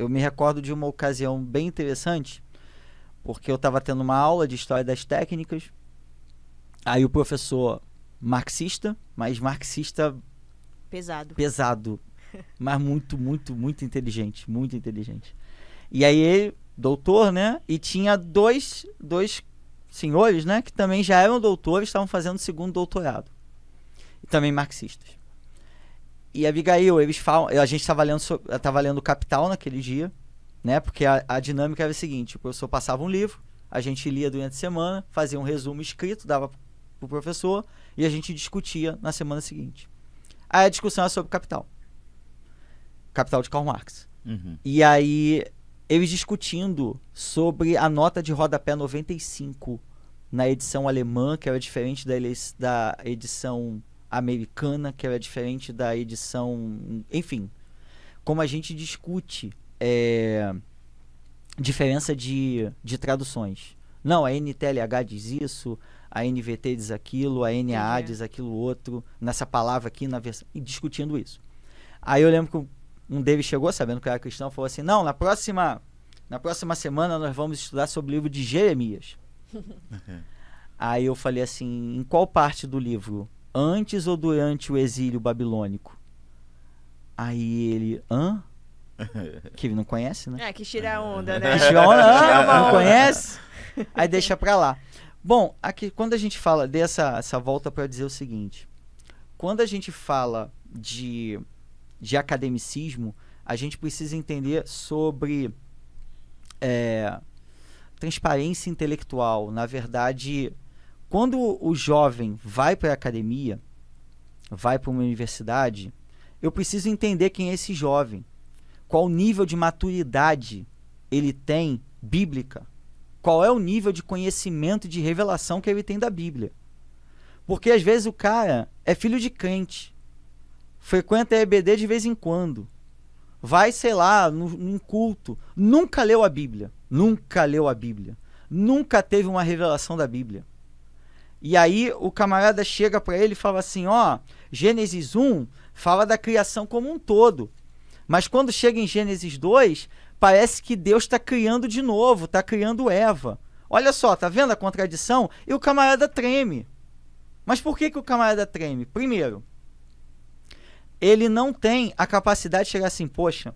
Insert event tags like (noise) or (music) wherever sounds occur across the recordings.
eu me recordo de uma ocasião bem interessante, porque eu estava tendo uma aula de história das técnicas. Aí o professor marxista, mas marxista pesado. Pesado, (laughs) mas muito, muito, muito inteligente, muito inteligente. E aí ele, doutor, né? E tinha dois, dois senhores, né, que também já eram doutores, estavam fazendo segundo doutorado. E também marxistas e Abigail, eles falam. A gente estava lendo, tava lendo Capital naquele dia, né? Porque a, a dinâmica era a seguinte: o tipo, professor passava um livro, a gente lia durante a semana, fazia um resumo escrito, dava para o professor, e a gente discutia na semana seguinte. Aí a discussão era sobre Capital. Capital de Karl Marx. Uhum. E aí, eles discutindo sobre a nota de rodapé 95 na edição alemã, que era diferente da, da edição americana, que ela é diferente da edição. Enfim, como a gente discute é, diferença de, de traduções. Não, a NTLH diz isso, a NVT diz aquilo, a NAA é. diz aquilo outro, nessa palavra aqui, na versão, e discutindo isso. Aí eu lembro que um deles chegou, sabendo que era cristão, falou assim: Não, na próxima, na próxima semana nós vamos estudar sobre o livro de Jeremias. (laughs) Aí eu falei assim: Em qual parte do livro? antes ou durante o exílio babilônico? Aí ele, hã? (laughs) Que ele não conhece, né? É, que tira onda, né? Que (laughs) tira onda, não, não conhece? Aí deixa pra lá. Bom, aqui, quando a gente fala, dessa essa volta para dizer o seguinte: quando a gente fala de, de academicismo, a gente precisa entender sobre é, transparência intelectual. Na verdade, quando o jovem vai para a academia, vai para uma universidade, eu preciso entender quem é esse jovem, qual nível de maturidade ele tem bíblica, qual é o nível de conhecimento de revelação que ele tem da Bíblia. Porque às vezes o cara é filho de crente, frequenta a EBD de vez em quando, vai, sei lá, num, num culto, nunca leu a Bíblia, nunca leu a Bíblia, nunca teve uma revelação da Bíblia. E aí o camarada chega para ele e fala assim: ó, Gênesis 1 fala da criação como um todo. Mas quando chega em Gênesis 2, parece que Deus está criando de novo, está criando Eva. Olha só, tá vendo a contradição? E o camarada treme. Mas por que, que o camarada treme? Primeiro, ele não tem a capacidade de chegar assim, poxa,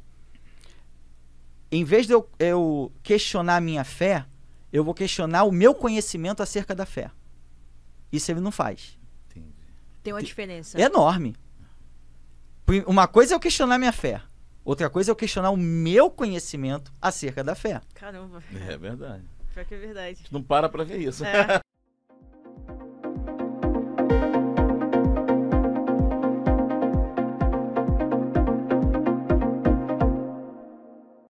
em vez de eu, eu questionar a minha fé, eu vou questionar o meu conhecimento acerca da fé. Isso ele não faz. Entendi. Tem uma diferença. É enorme. Uma coisa é eu questionar minha fé. Outra coisa é eu questionar o meu conhecimento acerca da fé. Caramba. É verdade. Pior que é verdade. Tu não para pra ver isso. É.